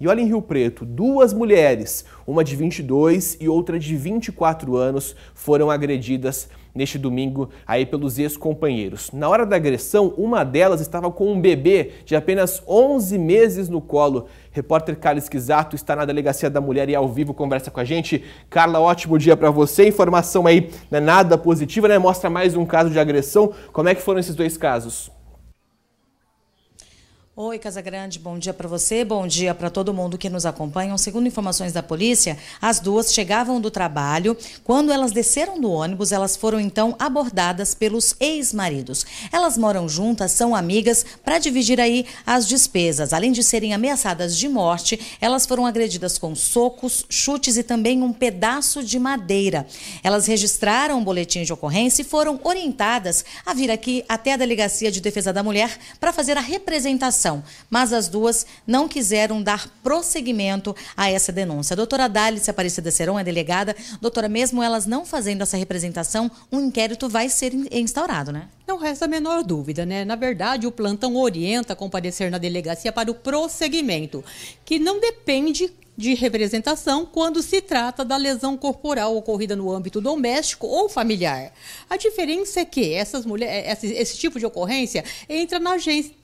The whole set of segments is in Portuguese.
E olha em Rio Preto, duas mulheres, uma de 22 e outra de 24 anos, foram agredidas neste domingo aí pelos ex-companheiros. Na hora da agressão, uma delas estava com um bebê de apenas 11 meses no colo. Repórter Carla Esquisato está na delegacia da mulher e ao vivo conversa com a gente. Carla, ótimo dia para você. Informação aí, não é nada positiva, né? Mostra mais um caso de agressão. Como é que foram esses dois casos? Oi, Casa Grande, bom dia para você, bom dia para todo mundo que nos acompanha. Segundo informações da polícia, as duas chegavam do trabalho. Quando elas desceram do ônibus, elas foram então abordadas pelos ex-maridos. Elas moram juntas, são amigas para dividir aí as despesas. Além de serem ameaçadas de morte, elas foram agredidas com socos, chutes e também um pedaço de madeira. Elas registraram um boletim de ocorrência e foram orientadas a vir aqui até a Delegacia de Defesa da Mulher para fazer a representação investigação, mas as duas não quiseram dar prosseguimento a essa denúncia. A doutora Dálice Aparecida Seron é delegada. Doutora, mesmo elas não fazendo essa representação, um inquérito vai ser instaurado, né? Não resta a menor dúvida, né? Na verdade, o plantão orienta a comparecer na delegacia para o prosseguimento, que não depende de representação quando se trata da lesão corporal ocorrida no âmbito doméstico ou familiar. A diferença é que essas mulher, eh, esse, esse tipo de ocorrência entra na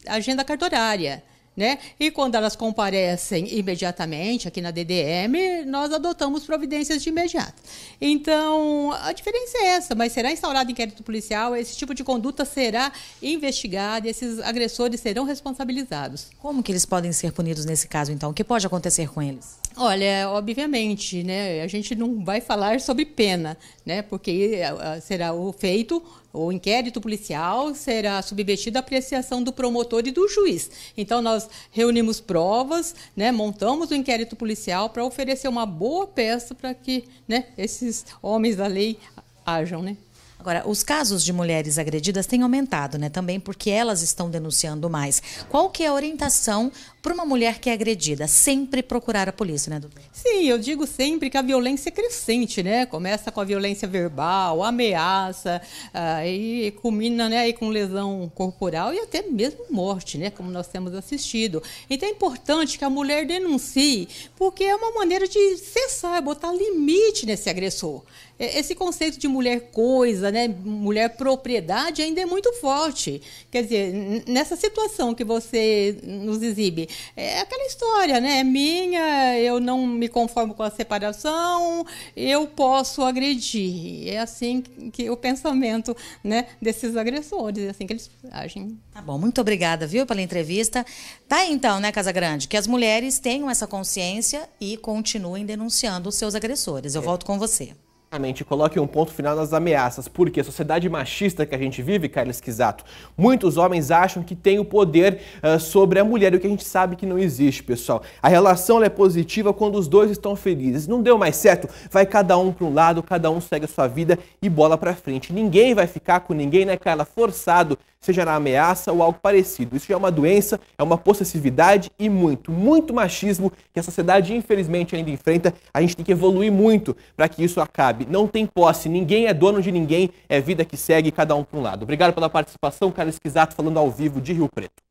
agenda cartorária né? E quando elas comparecem imediatamente aqui na DDM, nós adotamos providências de imediato. Então, a diferença é essa, mas será instaurado inquérito policial, esse tipo de conduta será investigada, esses agressores serão responsabilizados. Como que eles podem ser punidos nesse caso, então? O que pode acontecer com eles? Olha, obviamente, né, a gente não vai falar sobre pena, né, porque eh, será o feito, o inquérito policial será submetido à apreciação do promotor e do juiz. Então, nós nós reunimos provas, né, montamos o um inquérito policial para oferecer uma boa peça para que né, esses homens da lei hajam, né? Agora, os casos de mulheres agredidas têm aumentado, né? Também porque elas estão denunciando mais. Qual que é a orientação para uma mulher que é agredida? Sempre procurar a polícia, né, doutor? Sim, eu digo sempre que a violência é crescente, né? Começa com a violência verbal, ameaça, aí ah, culmina né, aí com lesão corporal e até mesmo morte, né? Como nós temos assistido. Então é importante que a mulher denuncie, porque é uma maneira de cessar, botar limite nesse agressor. É, esse conceito de mulher coisa, né, mulher propriedade ainda é muito forte. Quer dizer, nessa situação que você nos exibe, é aquela história, né? É minha, eu não me conformo com a separação, eu posso agredir. É assim que o pensamento né, desses agressores, é assim que eles agem. Tá bom, muito obrigada, viu, pela entrevista. Tá então, né, Casa Grande, que as mulheres tenham essa consciência e continuem denunciando os seus agressores. Eu é. volto com você. Exatamente, coloque um ponto final nas ameaças, porque a sociedade machista que a gente vive, Carlos Quisato, muitos homens acham que tem o poder uh, sobre a mulher, o que a gente sabe que não existe, pessoal. A relação é positiva quando os dois estão felizes. Não deu mais certo, vai cada um para um lado, cada um segue a sua vida e bola para frente. Ninguém vai ficar com ninguém, né, Carla? Forçado seja na ameaça ou algo parecido. Isso já é uma doença, é uma possessividade e muito, muito machismo que a sociedade infelizmente ainda enfrenta. A gente tem que evoluir muito para que isso acabe. Não tem posse, ninguém é dono de ninguém, é vida que segue cada um para um lado. Obrigado pela participação, Carlos Quisato falando ao vivo de Rio Preto.